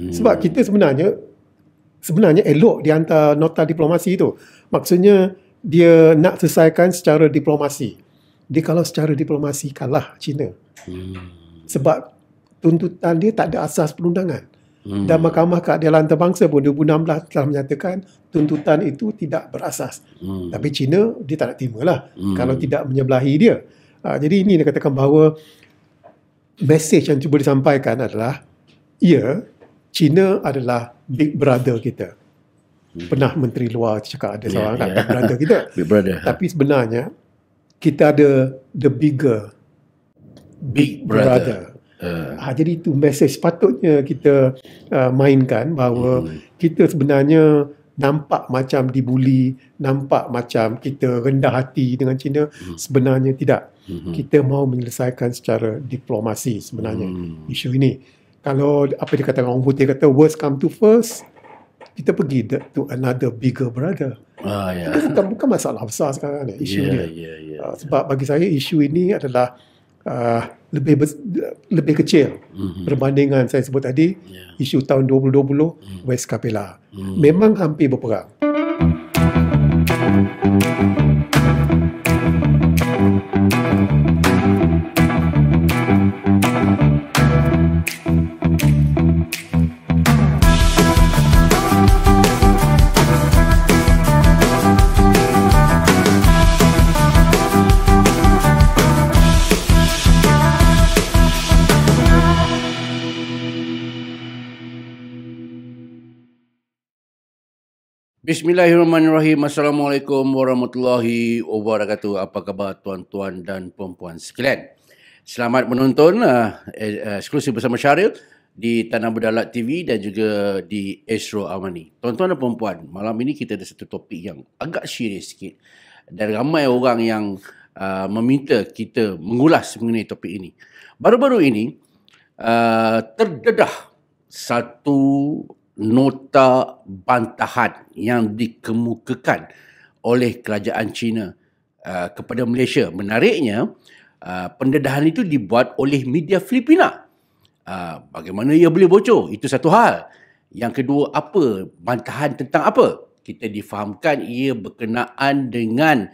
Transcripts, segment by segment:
Hmm. Sebab kita sebenarnya sebenarnya elok di antara nota diplomasi itu Maksudnya dia nak selesaikan secara diplomasi. Dia kalau secara diplomasi kalah China. Hmm. Sebab tuntutan dia tak ada asas perundangan. Hmm. Dan Mahkamah Keadilan Terbangsa pun 2016 telah menyatakan tuntutan itu tidak berasas. Hmm. Tapi China dia tak nak terima hmm. kalau tidak menyebelahi dia. Ha, jadi ini dia katakan bahawa mesej yang cuba disampaikan adalah ya China adalah big brother kita. Hmm. Pernah Menteri Luar cakap ada seorang yeah, kan, yeah. big brother kita. big brother. Ha. Tapi sebenarnya kita ada the bigger big brother. brother. Uh. Ha, jadi itu message patutnya kita uh, mainkan bahawa mm. kita sebenarnya nampak macam dibuli, nampak macam kita rendah hati dengan China. Mm. Sebenarnya tidak. Mm-hmm. Kita mau menyelesaikan secara diplomasi sebenarnya mm. isu ini kalau apa dia kata orang putih kata worst come to first kita pergi to another bigger brother. Ah, yeah. Itu kan bukan masalah besar sekarang ni, kan, isu yeah, dia. Yeah, ya, ya. yeah, uh, sebab yeah. bagi saya isu ini adalah uh, lebih lebih kecil mm-hmm. berbanding saya sebut tadi yeah. isu tahun 2020 mm. West Capella. Mm. Memang hampir berperang. Bismillahirrahmanirrahim. Assalamualaikum warahmatullahi wabarakatuh. Apa khabar tuan-tuan dan puan-puan sekalian? Selamat menonton uh, eh, eh, eksklusif bersama Syaril di Tanah Berdalat TV dan juga di Astro Amani. Tuan-tuan dan puan-puan, malam ini kita ada satu topik yang agak serius sikit. Dan ramai orang yang uh, meminta kita mengulas mengenai topik ini. Baru-baru ini, uh, terdedah satu nota bantahan yang dikemukakan oleh kerajaan China uh, kepada Malaysia. Menariknya, uh, pendedahan itu dibuat oleh media Filipina. Uh, bagaimana ia boleh bocor? Itu satu hal. Yang kedua, apa? Bantahan tentang apa? Kita difahamkan ia berkenaan dengan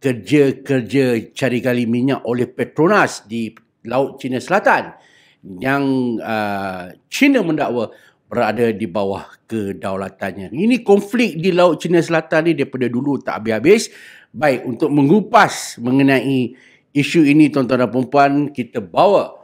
kerja-kerja cari gali minyak oleh Petronas di Laut China Selatan yang uh, China mendakwa berada di bawah kedaulatannya. Ini konflik di Laut Cina Selatan ni daripada dulu tak habis-habis. Baik, untuk mengupas mengenai isu ini tuan-tuan dan puan kita bawa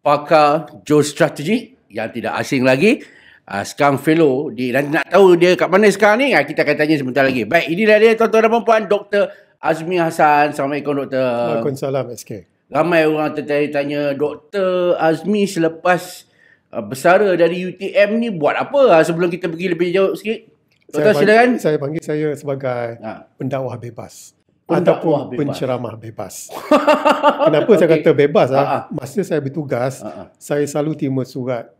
pakar Joe Strategy yang tidak asing lagi. Uh, sekarang fellow di, dan nak tahu dia kat mana sekarang ni, ah, kita akan tanya sebentar lagi. Baik, inilah dia tuan-tuan dan puan Dr. Azmi Hassan. Assalamualaikum, Dr. Waalaikumsalam, SK. Ramai orang tertanya-tanya, Dr. Azmi selepas Ah, bersara dari UTM ni buat apa ah, sebelum kita pergi lebih jauh sikit? Saya panggil, saya panggil saya sebagai ha. pendakwah bebas. Pendakwah ataupun bebas. penceramah bebas. Kenapa okay. saya kata bebas? Ha. Ha. Masa saya bertugas, ha. saya selalu terima surat.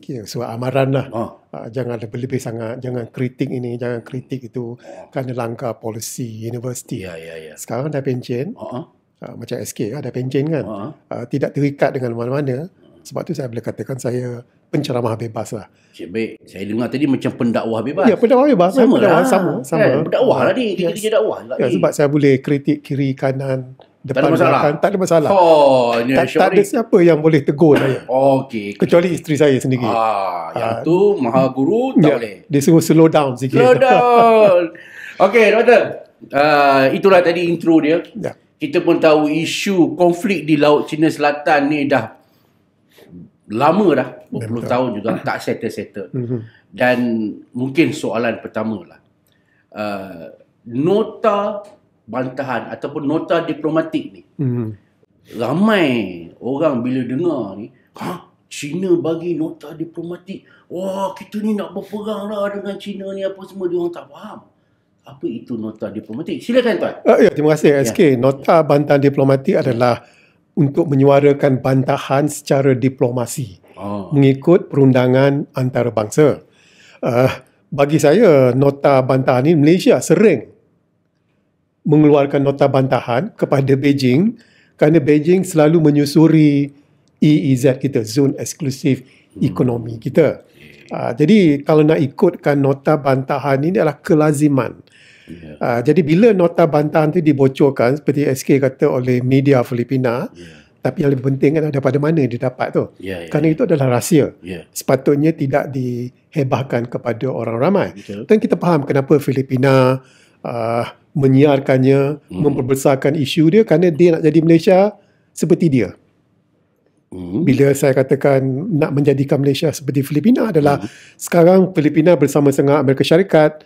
Okay, ya, surat amaran lah. Ha. Ha. Jangan lebih-lebih sangat. Jangan kritik ini, jangan kritik itu. Ha. Kerana langkah polisi universiti. Ya, ya, ya. Sekarang dah pencen. Ha. Ha. Macam SK, ada pencen kan. Ha. Ha. Tidak terikat dengan mana-mana. Sebab tu saya boleh katakan saya penceramah bebas lah. Cik baik. Saya dengar tadi macam pendakwah bebas. Ya, pendakwah bebas. Sama lah. Sama, sama. Kan? sama. pendakwah lah ni. Yes. Kita kerja dakwah. Lah ya, eh. sebab saya boleh kritik kiri, kanan, depan, tak masalah. belakang. Tak ada masalah. Oh, ni tak, tak ada siapa yang boleh tegur saya. oh, okay. Kecuali isteri saya sendiri. Ah, ah. yang tu maha guru tak ya, boleh. Dia suruh slow down sikit. Slow down. okay, doktor. Uh, itulah tadi intro dia. Ya. Kita pun tahu isu konflik di Laut Cina Selatan ni dah lama dah 20 Betul. tahun juga tak settle-settle. Mm-hmm. Dan mungkin soalan pertamalah. Uh, nota bantahan ataupun nota diplomatik ni. Mm-hmm. Ramai orang bila dengar ni, ha, China bagi nota diplomatik. Wah, kita ni nak berperang lah dengan China ni apa semua dia orang tak faham. Apa itu nota diplomatik? Silakan tuan. Uh, ya, terima kasih SK. Ya. Nota bantahan diplomatik adalah untuk menyuarakan bantahan secara diplomasi oh. mengikut perundangan antarabangsa. Uh, bagi saya, nota bantahan ini Malaysia sering mengeluarkan nota bantahan kepada Beijing kerana Beijing selalu menyusuri EEZ kita, Zone Exclusive hmm. Ekonomi kita. Uh, jadi kalau nak ikutkan nota bantahan ini adalah kelaziman Yeah. Uh, jadi bila nota bantahan itu dibocorkan seperti SK kata oleh media Filipina, yeah. tapi yang lebih penting kan ada pada mana dia dapat tu. Yeah, yeah, Karena yeah. itu adalah rahsia. Yeah. Sepatutnya tidak dihebahkan kepada orang ramai. Betul. Dan kita faham kenapa Filipina uh, menyiarkannya, mm. memperbesarkan isu dia kerana dia nak jadi Malaysia seperti dia. Mm. Bila saya katakan nak menjadikan Malaysia seperti Filipina adalah mm. sekarang Filipina bersama-sama Amerika Syarikat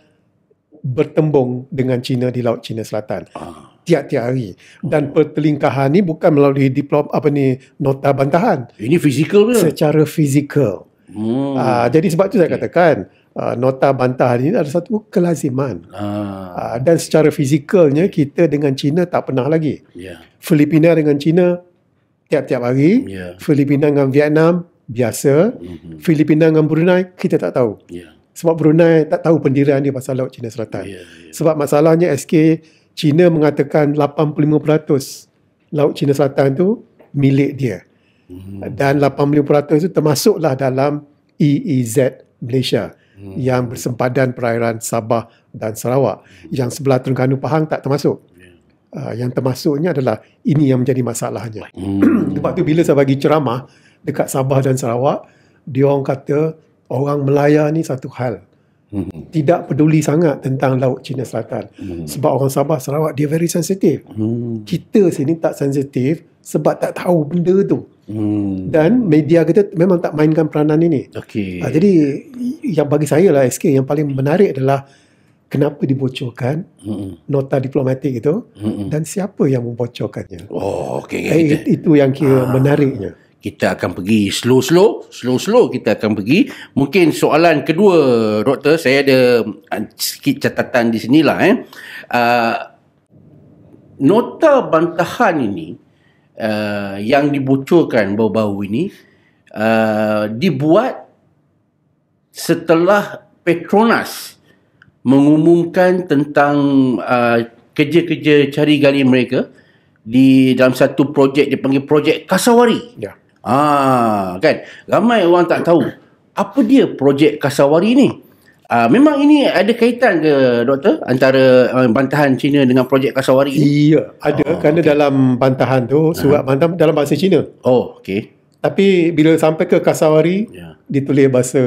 bertembung dengan China di Laut China Selatan. Ah. Tiap-tiap hari. Oh. Dan oh. pertelingkahan ni bukan melalui diplom apa ni nota bantahan. Ini fizikal ke? Secara fizikal. Hmm. Uh, jadi sebab tu okay. saya katakan uh, nota bantahan ini ada satu kelaziman. Ah. Uh, dan secara fizikalnya kita dengan China tak pernah lagi. Yeah. Filipina dengan China tiap-tiap hari. Yeah. Filipina dengan Vietnam biasa. Mm-hmm. Filipina dengan Brunei kita tak tahu. Yeah sebab Brunei tak tahu pendirian dia pasal Laut China Selatan. Yeah, yeah. Sebab masalahnya SK China mengatakan 85% Laut China Selatan tu milik dia. Hmm. Dan 85% itu termasuklah dalam EEZ Malaysia hmm yang bersempadan perairan Sabah dan Sarawak. hmm Yang sebelah Terengganu Pahang tak termasuk. Yeah. Ya. Uh, yang termasuknya adalah ini yang menjadi masalahnya. Mm-hmm. Sebab tu bila saya bagi ceramah dekat Sabah dan Sarawak, dia orang kata orang Melaya ni satu hal. Mm-hmm. Tidak peduli sangat tentang Laut Cina Selatan. Mm-hmm. Sebab orang Sabah, Sarawak, dia very sensitive. Mm-hmm. Kita sini tak sensitif sebab tak tahu benda tu. Mm-hmm. Dan media kita memang tak mainkan peranan ini. Okay. Ha, ah, jadi, yang bagi saya lah SK, yang paling menarik adalah kenapa dibocorkan mm-hmm. nota diplomatik itu mm-hmm. dan siapa yang membocorkannya. Oh, okay. Eh, itu yang kira ah. menariknya kita akan pergi slow-slow, slow-slow kita akan pergi. Mungkin soalan kedua, Doktor, saya ada ah, sikit catatan di sinilah. Eh. Uh, nota bantahan ini uh, yang dibocorkan bau-bau ini uh, dibuat setelah Petronas mengumumkan tentang uh, kerja-kerja cari gali mereka di dalam satu projek dipanggil projek Kasawari. Yeah. Ah, kan? Ramai orang tak tahu apa dia projek Kasawari ni. Ah, memang ini ada kaitan ke doktor antara um, bantahan Cina dengan projek Kasawari? Iya, ada oh, kerana okay. dalam bantahan tu surat bantahan dalam bahasa Cina. Oh, okey. Tapi bila sampai ke Kasawari, yeah. ditulis bahasa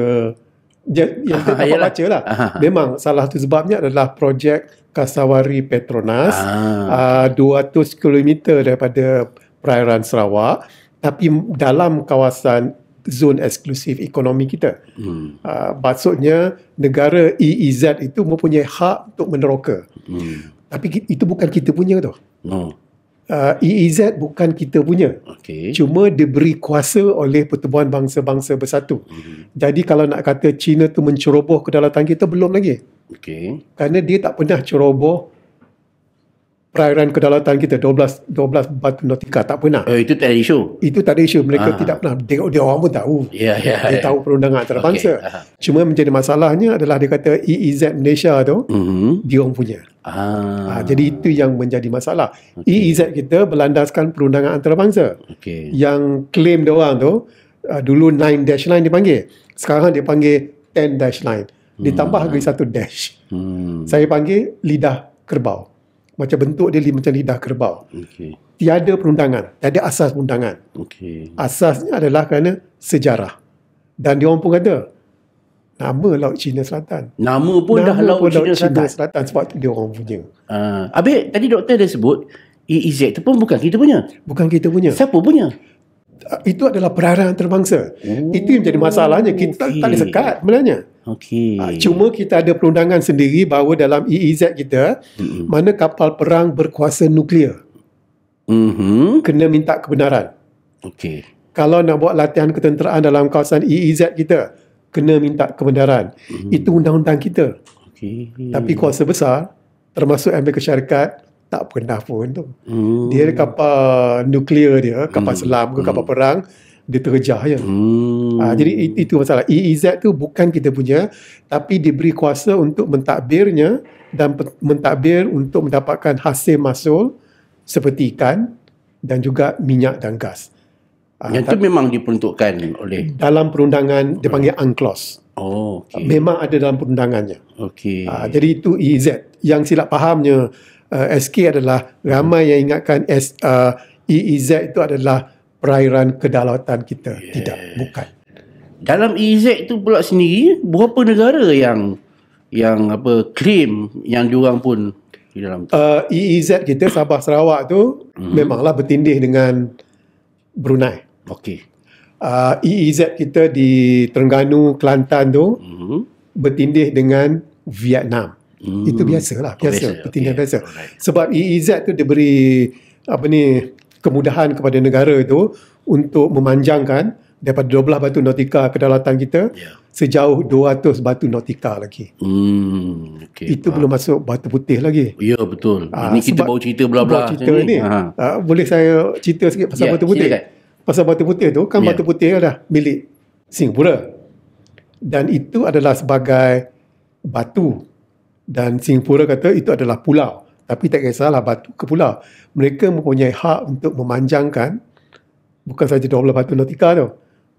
yang kita uh-huh, ah, dapat yalah. baca lah. Memang salah satu sebabnya adalah projek Kasawari Petronas uh-huh. uh, 200 km daripada perairan Sarawak tapi dalam kawasan zon eksklusif ekonomi kita. Hmm. Uh, maksudnya negara EEZ itu mempunyai hak untuk meneroka. Hmm. Tapi itu bukan kita punya tu. No. Uh, ah, EEZ bukan kita punya. Okay. Cuma diberi kuasa oleh Pertubuhan Bangsa-Bangsa Bersatu. Hmm. Jadi kalau nak kata China tu menceroboh kedalatan kita belum lagi. Okay. Karena dia tak pernah ceroboh perairan kedaulatan kita 12 12 batu nautika tak pernah. Oh, itu tak ada isu. Itu tak ada isu mereka Aha. tidak pernah. Dia, dia orang pun tahu. Yeah, yeah, dia yeah. tahu perundangan antarabangsa. Okay. Cuma menjadi masalahnya adalah dia kata EEZ Malaysia tu mm-hmm. dia orang punya. Ah. Ha, jadi itu yang menjadi masalah. Okay. EEZ kita berlandaskan perundangan antarabangsa. Okay. Yang claim dia orang tu uh, dulu 9 dash line dipanggil. Sekarang dia panggil 10 dash line. Ditambah lagi hmm. satu dash. Hmm. Saya panggil lidah kerbau macam bentuk dia macam lidah kerbau. Okay. Tiada perundangan, tiada asas perundangan. Okay. Asasnya adalah kerana sejarah. Dan dia orang pun kata nama Laut Cina Selatan. Nama pun nama dah Laut, pun China, Laut China, Selatan. Selatan sebab tu dia orang punya. Ah, uh, tadi doktor dah sebut EEZ tu pun bukan kita punya. Bukan kita punya. Siapa punya? itu adalah perarahan antarabangsa. Oh, itu yang menjadi masalahnya. Kita okay. tak boleh sekat sebenarnya. Okay. Ah, cuma kita ada perundangan sendiri bahawa dalam EEZ kita, mm-hmm. mana kapal perang berkuasa nuklear. Mm-hmm. Kena minta kebenaran. Okay. Kalau nak buat latihan ketenteraan dalam kawasan EEZ kita, kena minta kebenaran. Mm-hmm. Itu undang-undang kita. Okay. Tapi kuasa besar, termasuk Amerika Syarikat, tak pernah pun tu. Hmm. Dia ada kapal nuklear dia, kapal hmm. selam ke kapal hmm. perang, dia terjah je. Hmm. Ha, jadi itu masalah. EEZ tu bukan kita punya, tapi diberi kuasa untuk mentadbirnya dan mentadbir untuk mendapatkan hasil masuk seperti ikan dan juga minyak dan gas. Ah, Yang ha, itu tak, memang diperuntukkan oleh? Dalam perundangan, dia panggil hmm. UNCLOS. Oh, okay. Memang ada dalam perundangannya. Okay. Ha, ah, jadi itu EEZ. Yang silap fahamnya, uh, SK adalah ramai yang ingatkan S, uh, EEZ itu adalah perairan kedaulatan kita. Yeah. Tidak, bukan. Dalam EEZ itu pula sendiri berapa negara yang yang apa claim yang diorang pun di dalam tu? Uh, EEZ kita Sabah Sarawak tu hmm memanglah bertindih dengan Brunei. Okey. Uh, EEZ kita di Terengganu, Kelantan tu mm-hmm. bertindih dengan Vietnam. Hmm. Itu biasalah, biasa, pertindihan okay. biasa. Sebab EEZ tu dia beri apa ni kemudahan kepada negara itu untuk memanjangkan daripada 12 batu nautika kedalatan kita yeah. sejauh 200 batu nautika lagi. Hmm, okay. Itu ha. belum masuk batu putih lagi. Ya yeah, betul. Ha, ini kita baru cerita bla-bla cerita ini. Hmm, ah, boleh saya cerita sikit pasal yeah, batu putih? Silakan. Pasal batu putih tu kan yeah. batu putih dah milik Singapura. Dan itu adalah sebagai batu dan Singapura kata itu adalah pulau tapi tak kisahlah batu ke pulau mereka mempunyai hak untuk memanjangkan bukan saja 12 batu nautika tu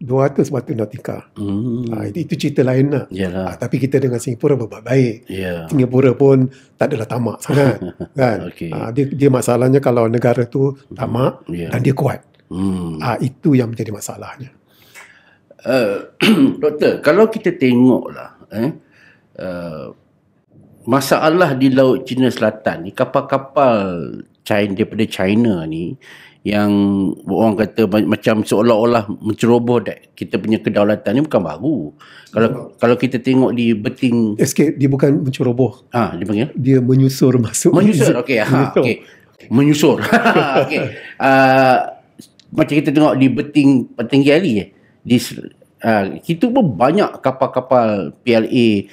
200 batu nautika hmm. ha, itu, itu cerita lain lah ha, tapi kita dengan Singapura berbuat baik yeah. Singapura pun tak adalah tamak sangat kan okay. ha, ah, dia, dia masalahnya kalau negara tu tamak hmm, yeah. dan dia kuat hmm. ha, itu yang menjadi masalahnya uh, doktor kalau kita tengoklah eh uh, masalah di Laut China Selatan ni kapal-kapal China, daripada China ni yang orang kata macam seolah-olah menceroboh dek, kita punya kedaulatan ni bukan baru. Kalau ya. kalau kita tengok di beting Escape dia bukan menceroboh. Ha, dia panggil? Dia menyusur masuk. Menyusur, okey. Ha, okey. Menyusur. Ha, okey. Uh, macam kita tengok di beting Petinggi Ali eh. Di Ah, kita pun banyak kapal-kapal PLA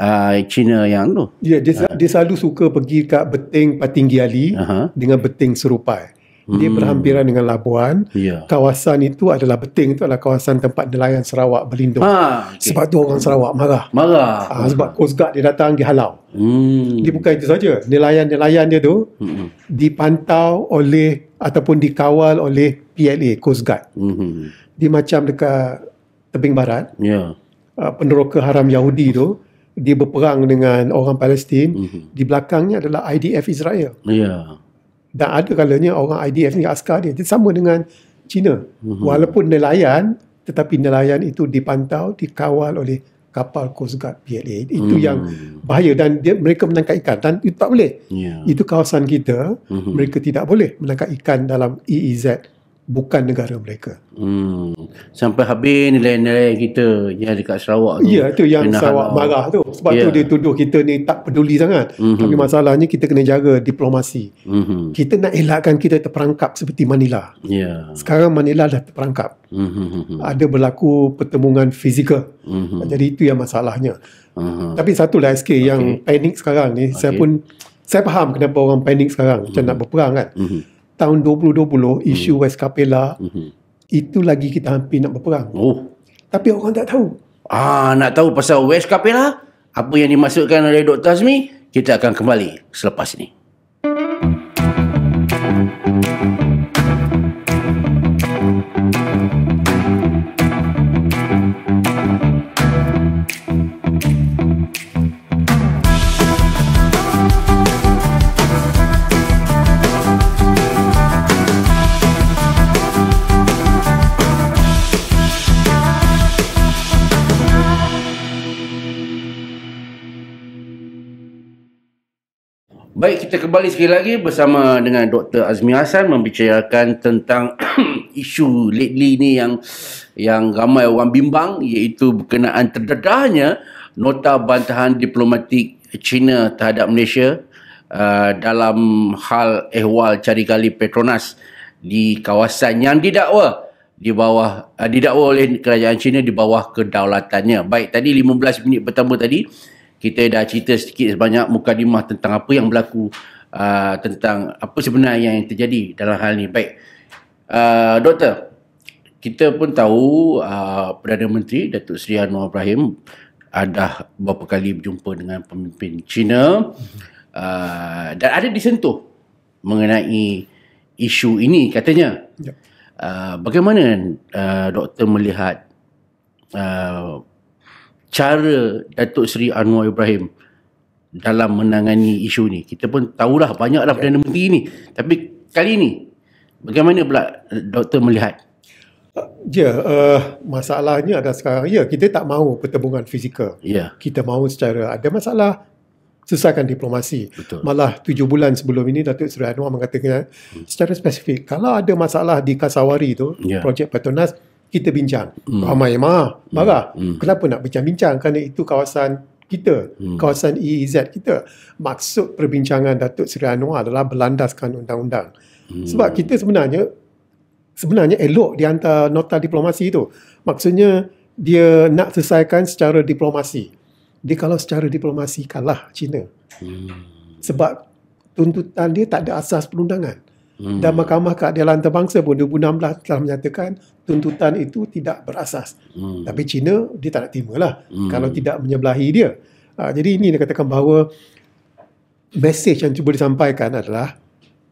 uh, ah, China yang tu. Ya, yeah, dia, uh. dia selalu suka pergi kat beting Patinggi Ali uh-huh. dengan beting Serupai. Dia hmm. berhampiran dengan Labuan. Yeah. Kawasan itu adalah beting itu adalah kawasan tempat nelayan Sarawak berlindung. Ha, okay. Sebab tu orang hmm. Sarawak marah. Marah. Ha, marah. Sebab hmm. Coast Guard dia datang dihalau. Hmm. Dia bukan itu saja. Nelayan-nelayan dia tu hmm. dipantau oleh ataupun dikawal oleh PLA Coast Guard. Hmm. Dia macam dekat tebing barat. Ya. Yeah. Uh, peneroka haram Yahudi tu dia berperang dengan orang Palestin, mm-hmm. di belakangnya adalah IDF Israel. Ya. Yeah. Dan ada kalanya orang IDF ni askar dia, dia sama dengan Cina. Mm-hmm. Walaupun nelayan, tetapi nelayan itu dipantau, dikawal oleh kapal Coast Guard PLA. Itu mm. yang bahaya dan dia, mereka menangkap ikan dan itu tak boleh. Yeah. Itu kawasan kita, mm-hmm. mereka tidak boleh menangkap ikan dalam EEZ bukan negara mereka. Hmm. Sampai habis nilai-nilai kita yang dekat Sarawak tu. Ya, itu yang Sarawak halau. marah tu. Sebab yeah. tu ya. dia tuduh kita ni tak peduli sangat. Mm-hmm. Tapi masalahnya kita kena jaga diplomasi. Mm-hmm. Kita nak elakkan kita terperangkap seperti Manila. Yeah. Sekarang Manila dah terperangkap. Mm-hmm. Ada berlaku pertemuan fizikal. Mm-hmm. Jadi itu yang masalahnya. Mm-hmm. Tapi satu lah SK okay. yang panik sekarang ni. Okay. Saya pun, saya faham kenapa orang panik sekarang. Macam mm-hmm. nak berperang kan. Mm-hmm tahun 2020 isu hmm. West Capella hmm. itu lagi kita hampir nak berperang. Oh. Tapi orang tak tahu. Ah nak tahu pasal West Capella apa yang dimasukkan oleh Dr. Azmi? Kita akan kembali selepas ini. Baik, kita kembali sekali lagi bersama dengan Dr. Azmi Hasan membicarakan tentang isu lately ni yang yang ramai orang bimbang iaitu berkenaan terdedahnya nota bantahan diplomatik China terhadap Malaysia uh, dalam hal ehwal cari gali Petronas di kawasan yang didakwa di bawah uh, didakwa oleh kerajaan China di bawah kedaulatannya. Baik, tadi 15 minit pertama tadi kita dah cerita sedikit sebanyak mukadimah tentang apa yang berlaku uh, tentang apa sebenarnya yang terjadi dalam hal ini. Baik, uh, Doktor, kita pun tahu uh, Perdana Menteri Datuk Seri Anwar Ibrahim ada beberapa kali berjumpa dengan pemimpin China uh, dan ada disentuh mengenai isu ini katanya. Ya. Uh, bagaimana uh, doktor melihat uh, cara Datuk Seri Anwar Ibrahim dalam menangani isu ni. Kita pun tahulah banyaklah Perdana Menteri ni. Tapi kali ni bagaimana pula eh, doktor melihat? Ah, ya, yeah, uh, masalahnya ada sekarang. Ya, yeah, kita tak mahu pertemuan fizikal. Ya. Yeah. Kita mahu secara ada masalah selesaikan diplomasi. Betul. Malah tujuh bulan sebelum ini Datuk Seri Anwar mengatakan hmm. secara spesifik kalau ada masalah di Kasawari itu yeah. projek Petronas, kita bincang. Hmm. Ramai yang marah, marah. Hmm. Hmm. Kenapa nak bincang-bincang? Kerana itu kawasan kita, hmm. kawasan EEZ kita. Maksud perbincangan Datuk Seri Anwar adalah berlandaskan undang-undang. Hmm. Sebab kita sebenarnya sebenarnya elok di antara nota diplomasi itu. Maksudnya dia nak selesaikan secara diplomasi. Dia kalau secara diplomasi kalah China. Hmm. Sebab tuntutan dia tak ada asas perundangan hmm. dan Mahkamah Keadilan Antarabangsa pun 2016 telah menyatakan tuntutan itu tidak berasas. Hmm. Tapi China dia tak nak terima hmm. kalau tidak menyebelahi dia. Ha, jadi ini dia katakan bahawa message yang cuba disampaikan adalah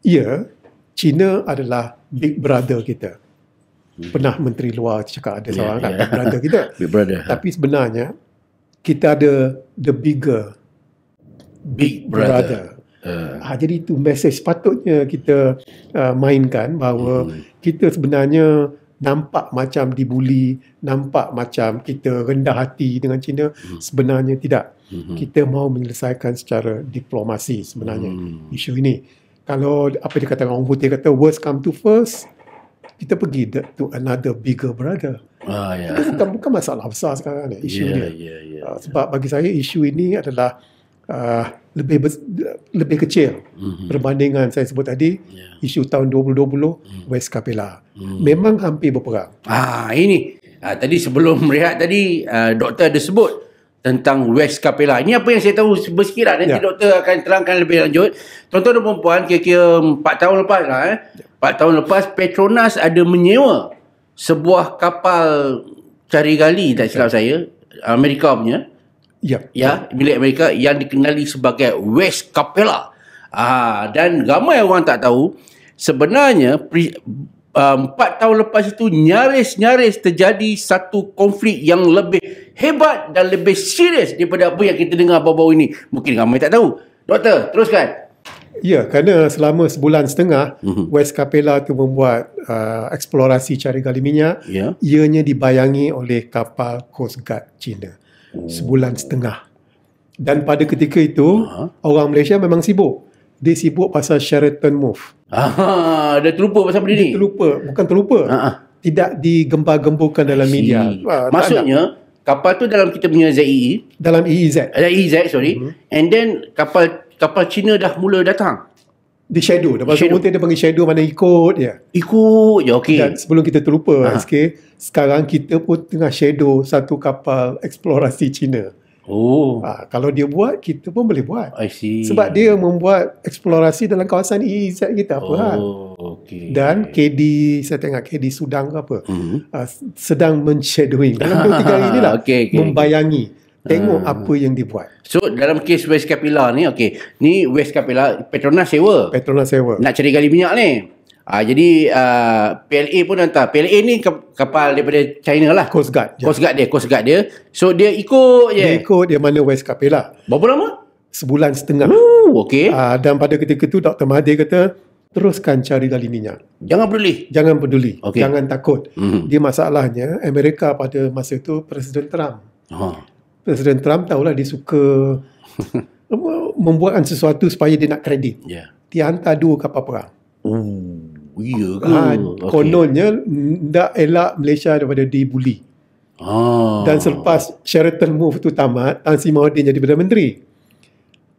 ya, China adalah big brother kita. Hmm. Pernah Menteri Luar cakap ada yeah, seorang yeah. Ya. big brother kita. big brother. Ha. Tapi sebenarnya kita ada the bigger big, big brother. brother. Uh. Ha, jadi itu mesej sepatutnya kita uh, mainkan bahawa uh kita sebenarnya nampak macam dibuli, nampak macam kita rendah hati dengan China. uh hmm. Sebenarnya tidak. Uh-huh. Kita mahu menyelesaikan secara diplomasi sebenarnya uh isu ini. Kalau apa dia kata orang putih kata worst come to first, kita pergi to another bigger brother. Ah, yeah. Itu bukan, bukan masalah besar sekarang ni isu yeah, ini. Yeah, yeah, yeah. Sebab bagi saya isu ini adalah Uh, lebih ber, lebih kecil mm-hmm. berbandingan saya sebut tadi yeah. isu tahun 2020 mm. West Capella mm. memang hampir berperang ah ini ah, tadi sebelum rehat tadi uh, doktor ada sebut tentang West Capella ini apa yang saya tahu bersikirah nanti yeah. doktor akan terangkan lebih lanjut Tonton tuan dan puan kira-kira 4 tahun lepas lah, eh, 4 ya. tahun lepas Petronas ada menyewa sebuah kapal cari gali tak silap ya. saya Amerika punya ya. ya milik Amerika yang dikenali sebagai West Capella. Ah dan ramai orang tak tahu sebenarnya ah, empat tahun lepas itu nyaris-nyaris terjadi satu konflik yang lebih hebat dan lebih serius daripada apa yang kita dengar baru-baru ini. Mungkin ramai tak tahu. Doktor, teruskan. Ya, kerana selama sebulan setengah uh-huh. Mhm. West Capella itu membuat uh, eksplorasi cari gali minyak, yeah. ianya dibayangi oleh kapal Coast Guard China. Hmm. sebulan setengah. Dan pada ketika itu, uh orang Malaysia memang sibuk. Dia sibuk pasal Sheraton Move. Aha, dah terlupa pasal benda ni? Dia terlupa. Bukan terlupa. Uh-huh. Tidak digembar-gemburkan dalam media. Ha, Maksudnya, tak kapal tu dalam kita punya ZEE. E? Dalam EEZ. EEZ, sorry. uh And then, kapal kapal Cina dah mula datang di shadow dah pasal putih dia panggil shadow mana ikut ya ikut ya okey dan sebelum kita terlupa ha. SK sekarang kita pun tengah shadow satu kapal eksplorasi Cina oh ha, kalau dia buat kita pun boleh buat i see sebab dia membuat eksplorasi dalam kawasan EEZ kita apa ha. oh. kan? Okay. Dan KD, saya tengok KD Sudang ke apa, mm-hmm. uh, sedang men-shadowing. Dalam 2-3 hari inilah, okay, okay, membayangi. Tengok hmm. apa yang dibuat. So dalam kes West Capilla ni, okay. Ni West Capilla, Petronas sewa. Petronas sewa. Nak cari gali minyak ni. Ha, jadi uh, ah, PLA pun hantar. PLA ni kapal daripada China lah. Coast Guard. Je. Coast Guard dia. Coast Guard dia. So dia ikut je. Dia ikut dia mana West Capilla. Berapa lama? Sebulan setengah. Ooh, okay. Uh, ah, dan pada ketika tu Dr. Mahathir kata, teruskan cari gali minyak. Jangan peduli. Jangan peduli. Okay. Jangan takut. Mm-hmm. Dia masalahnya, Amerika pada masa itu Presiden Trump. Haa. Presiden Trump tahulah dia suka membuatkan sesuatu supaya dia nak kredit. Yeah. Dia hantar dua kapal perang. Oh, iya ke? Ha, kononnya, tak elak Malaysia daripada dibuli. Ah. Dan selepas Sheraton move itu tamat, Tan Sri Mahathir jadi Perdana Menteri.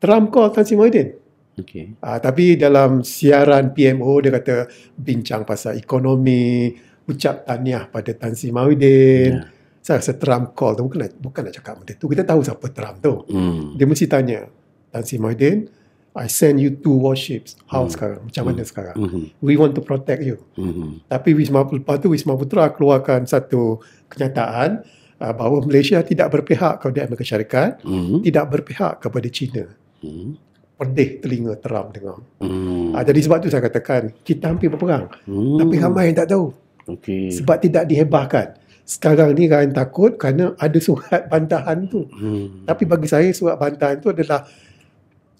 Trump call Tan Sri Mahathir. Okay. Ha, ah, tapi dalam siaran PMO, dia kata bincang pasal ekonomi, ucap taniah pada Tan Sri Mahathir. Yeah saya rasa Trump call tu bukan bukan nak cakap benda tu kita tahu siapa Trump tu hmm. dia mesti tanya Tan Sri Mohidin I send you two warships how hmm. sekarang macam hmm. mana sekarang hmm. we want to protect you hmm. tapi Wisma lepas tu Wisma Putra keluarkan satu kenyataan uh, bahawa Malaysia tidak berpihak kepada Amerika Syarikat hmm. tidak berpihak kepada China hmm pedih telinga teram dengar. Hmm. Ha, jadi sebab tu saya katakan kita hampir berperang. Hmm. Tapi ramai yang tak tahu. Okay. Sebab tidak dihebahkan sekarang ni kan takut kerana ada surat bantahan tu. Hmm. Tapi bagi saya surat bantahan tu adalah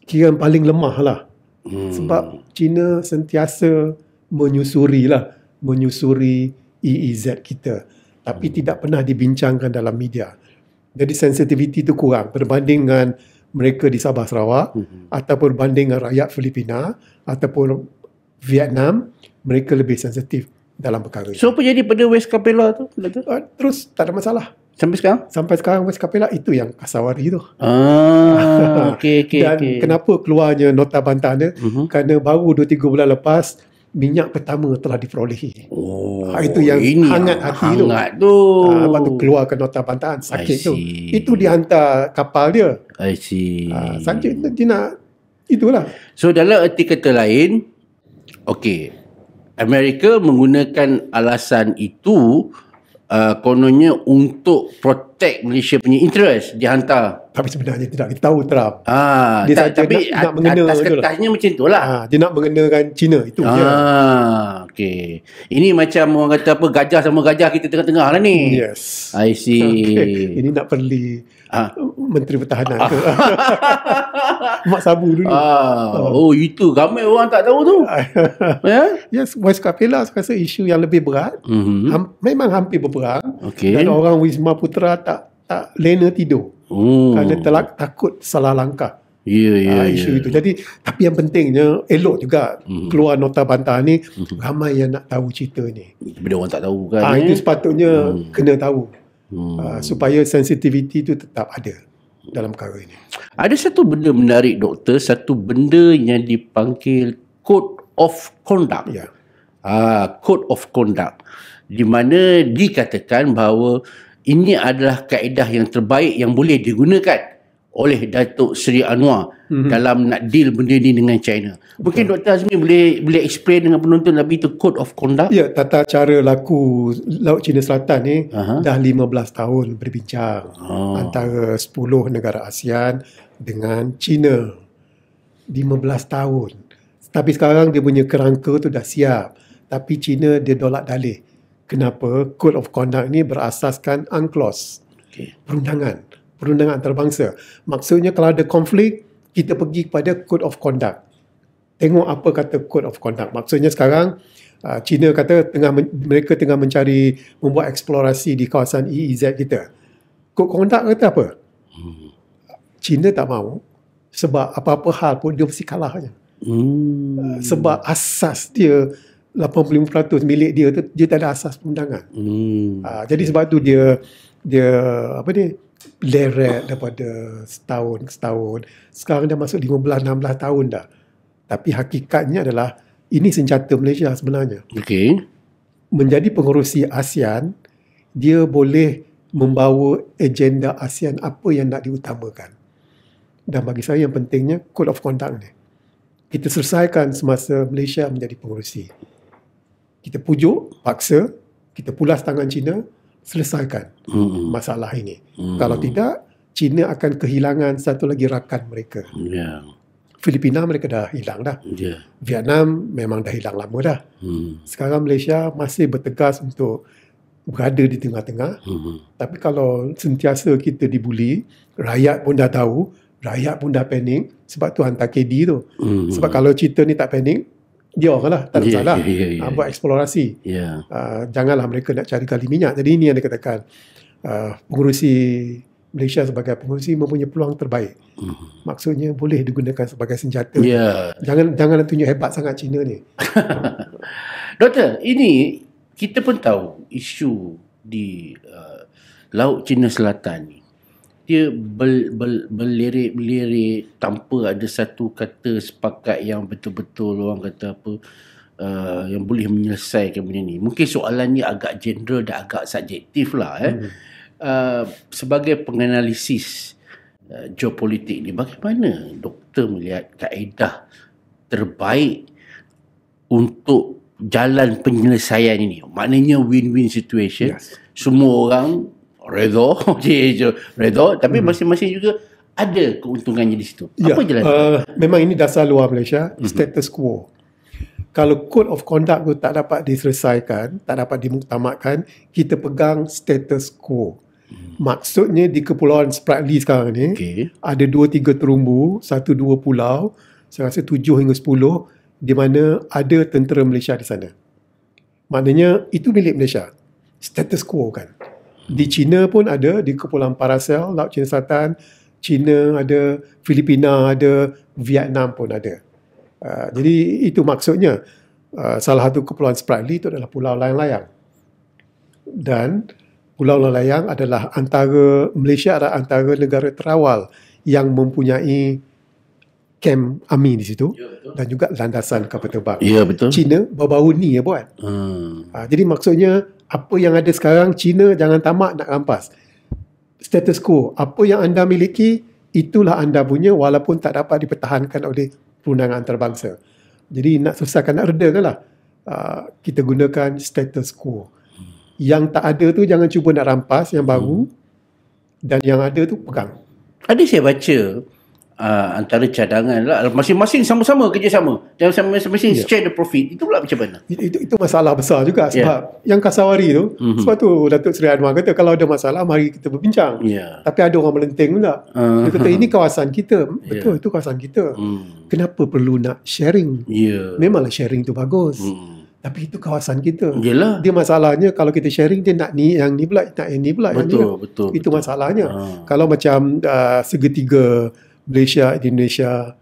kira yang paling lemah lah. Hmm. Sebab China sentiasa menyusuri lah, menyusuri EEZ kita. Tapi hmm. tidak pernah dibincangkan dalam media. Jadi sensitiviti tu kurang berbanding dengan mereka di Sabah Sarawak hmm. ataupun berbanding dengan rakyat Filipina ataupun Vietnam, mereka lebih sensitif dalam perkara. So apa jadi pada West Capella tu? Uh, terus tak ada masalah. Sampai sekarang? Sampai sekarang West Capella itu yang kasawari tu. Ah, okay, okay, Dan okay. kenapa keluarnya nota bantahan dia? Uh-huh. Kerana baru 2-3 bulan lepas, minyak pertama telah diperolehi. Oh, ha, itu yang ini hangat yang hati hangat tu. Hangat tu. Ha, tu keluarkan nota bantahan, sakit tu. Itu dihantar kapal dia. I see. Ha, sakit tu, dia nak, itulah. So dalam erti kata lain, okay, Amerika menggunakan alasan itu uh, kononnya untuk protect Malaysia punya interest dihantar. tapi sebenarnya tidak kita tahu Trump ha, dia tak, tapi nak, at, nak mengena atas kertasnya macam itulah. lah ha, dia nak mengenakan China itu ha, ah, okay. ini macam orang kata apa gajah sama gajah kita tengah-tengah lah ni yes I see okay. ini nak perli Ha. Menteri Pertahanan ah. ke Mak Sabu dulu ah. Oh itu Ramai orang tak tahu tu Ya yeah? Yes Kapela Saya rasa isu yang lebih berat mm-hmm. Ham- Memang hampir berperang okay. Dan orang Wisma Putra Tak tak Lena tidur hmm. Kerana telak, takut Salah langkah yeah, ya, ya, yeah, uh, Isu yeah. itu Jadi Tapi yang pentingnya Elok juga mm-hmm. Keluar nota bantah ni mm-hmm. Ramai yang nak tahu cerita ni Benda orang tak tahu kan ah, eh? Itu sepatutnya mm. Kena tahu hmm. uh, supaya sensitiviti itu tetap ada dalam perkara ini. Ada satu benda menarik doktor, satu benda yang dipanggil code of conduct. Ya. Yeah. Uh, code of conduct di mana dikatakan bahawa ini adalah kaedah yang terbaik yang boleh digunakan oleh Datuk Seri Anwar mm-hmm. dalam nak deal benda ni dengan China. Mungkin Betul. Dr. Azmi boleh boleh explain dengan penonton lebih itu code of conduct. Ya, tata cara laku Laut China Selatan ni uh-huh. dah 15 tahun berbincang oh. antara 10 negara ASEAN dengan China. 15 tahun. Tapi sekarang dia punya kerangka tu dah siap. Tapi China dia dolak dalih. Kenapa? Code of conduct ni berasaskan UNCLOS. Okay. Perundangan perundangan antarabangsa. Maksudnya kalau ada konflik, kita pergi kepada code of conduct. Tengok apa kata code of conduct. Maksudnya sekarang uh, China kata tengah mereka tengah mencari membuat eksplorasi di kawasan EEZ kita. Code of conduct kata apa? Hmm. China tak mau sebab apa-apa hal pun dia mesti kalah hmm. Uh, sebab asas dia 85% milik dia tu dia tak ada asas perundangan hmm. Uh, jadi sebab tu dia dia apa ni leret daripada setahun ke setahun. Sekarang dah masuk 15-16 tahun dah. Tapi hakikatnya adalah ini senjata Malaysia sebenarnya. Okay. Menjadi pengurusi ASEAN, dia boleh membawa agenda ASEAN apa yang nak diutamakan. Dan bagi saya yang pentingnya, code of conduct ni. Kita selesaikan semasa Malaysia menjadi pengurusi. Kita pujuk, paksa, kita pulas tangan China, selesaikan mm-hmm. masalah ini. Mm-hmm. Kalau tidak, China akan kehilangan satu lagi rakan mereka. Yeah. Filipina mereka dah hilang dah. Yeah. Vietnam memang dah hilang lama dah. Mm-hmm. Sekarang Malaysia masih bertegas untuk berada di tengah-tengah. Mm-hmm. Tapi kalau sentiasa kita dibuli, rakyat pun dah tahu, rakyat pun dah panik sebab tu hantar KD tu. Mm-hmm. Sebab kalau cerita ni tak panik, Dior lah, tak ada yeah, masalah. Yeah, yeah, yeah. Uh, buat eksplorasi. Yeah. Ya. Uh, janganlah mereka nak cari gali minyak. Jadi ini yang dikatakan uh, ah, pengurusi Malaysia sebagai pengurusi mempunyai peluang terbaik. mm Maksudnya boleh digunakan sebagai senjata. Yeah. Jangan jangan tunjuk hebat sangat Cina ni. Doktor, ini kita pun tahu isu di uh, Laut Cina Selatan ni dia bel, bel, belirik-belirik tanpa ada satu kata sepakat yang betul-betul orang kata apa uh, yang boleh menyelesaikan benda ni. Mungkin soalan ni agak general dan agak subjektif lah eh. Hmm. Uh, sebagai penganalisis uh, geopolitik ni bagaimana doktor melihat kaedah terbaik untuk jalan penyelesaian ini maknanya win-win situation yes. semua orang redha je redha tapi hmm. masing-masing juga ada keuntungannya di situ ya. apa jelas uh, eh, memang ini dasar luar Malaysia mm-hmm. status quo kalau code of conduct tu tak dapat diselesaikan tak dapat dimuktamadkan kita pegang status quo hmm. Maksudnya di Kepulauan Spratly sekarang ni okay. Ada dua tiga terumbu Satu dua pulau Saya rasa tujuh hingga sepuluh Di mana ada tentera Malaysia di sana Maknanya itu milik Malaysia Status quo kan di China pun ada, di Kepulauan Paracel, Laut China Selatan, China ada, Filipina ada, Vietnam pun ada. Uh, jadi itu maksudnya uh, salah satu kepulauan Spratly itu adalah Pulau Layang-Layang. Dan Pulau Layang adalah antara, Malaysia adalah antara negara terawal yang mempunyai camp Amin di situ ya, dan juga landasan kapal terbang. Ya betul. China baru-baru ni ya buat. Hmm. Ha, jadi maksudnya apa yang ada sekarang Cina jangan tamak nak rampas. Status quo, apa yang anda miliki itulah anda punya walaupun tak dapat dipertahankan oleh perundangan antarabangsa. Jadi nak susahkan nak reda kan lah. Ha, kita gunakan status quo. Yang tak ada tu jangan cuba nak rampas yang baru hmm. dan yang ada tu pegang. Ada saya baca uh, antara cadangan lah. Masing-masing sama-sama kerjasama. Dan masing-masing yeah. share the profit. Itu pula macam mana? Itu, itu masalah besar juga. Ya. Sebab yeah. yang kasawari tu, mm-hmm. sebab tu Datuk Seri Anwar kata, kalau ada masalah, mari kita berbincang. Yeah. Tapi ada orang melenting pula. Uh-huh. Dia kata, ini kawasan kita. Yeah. Betul, itu kawasan kita. Mm. Kenapa perlu nak sharing? Yeah. Memanglah sharing tu bagus. Mm. Tapi itu kawasan kita. Yelah. Dia masalahnya kalau kita sharing dia nak ni yang ni pula, nak yang ni pula. Betul, ni. betul. Itu betul. masalahnya. Ha. Kalau macam uh, segitiga Malaysia, Indonesia,